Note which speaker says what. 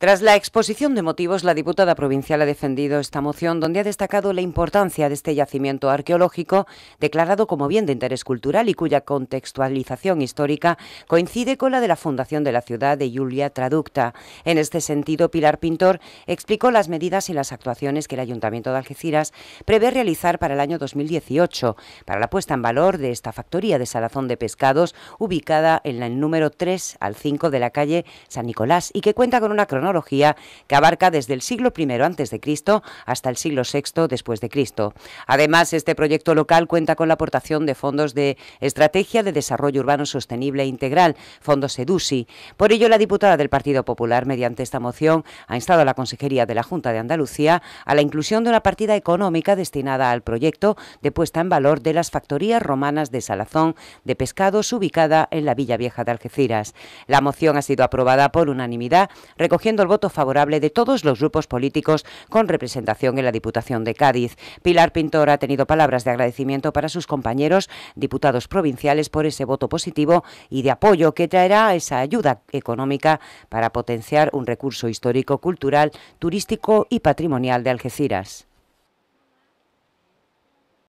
Speaker 1: Tras la exposición de motivos, la diputada provincial ha defendido esta moción donde ha destacado la importancia de este yacimiento arqueológico declarado como bien de interés cultural y cuya contextualización histórica coincide con la de la fundación de la ciudad de Julia Traducta. En este sentido, Pilar Pintor explicó las medidas y las actuaciones que el Ayuntamiento de Algeciras prevé realizar para el año 2018 para la puesta en valor de esta factoría de salazón de pescados ubicada en el número 3 al 5 de la calle San Nicolás y que cuenta con una cronología que abarca desde el siglo I Cristo hasta el siglo VI después de Cristo. Además, este proyecto local cuenta con la aportación de fondos de Estrategia de Desarrollo Urbano Sostenible e Integral, Fondo EDUSI. Por ello, la diputada del Partido Popular, mediante esta moción, ha instado a la Consejería de la Junta de Andalucía a la inclusión de una partida económica destinada al proyecto de puesta en valor de las factorías romanas de Salazón de pescados ubicada en la Villa Vieja de Algeciras. La moción ha sido aprobada por unanimidad, recogiendo el voto favorable de todos los grupos políticos con representación en la Diputación de Cádiz. Pilar Pintor ha tenido palabras de agradecimiento para sus compañeros diputados provinciales por ese voto positivo y de apoyo que traerá esa ayuda económica para potenciar un recurso histórico, cultural, turístico y patrimonial de Algeciras.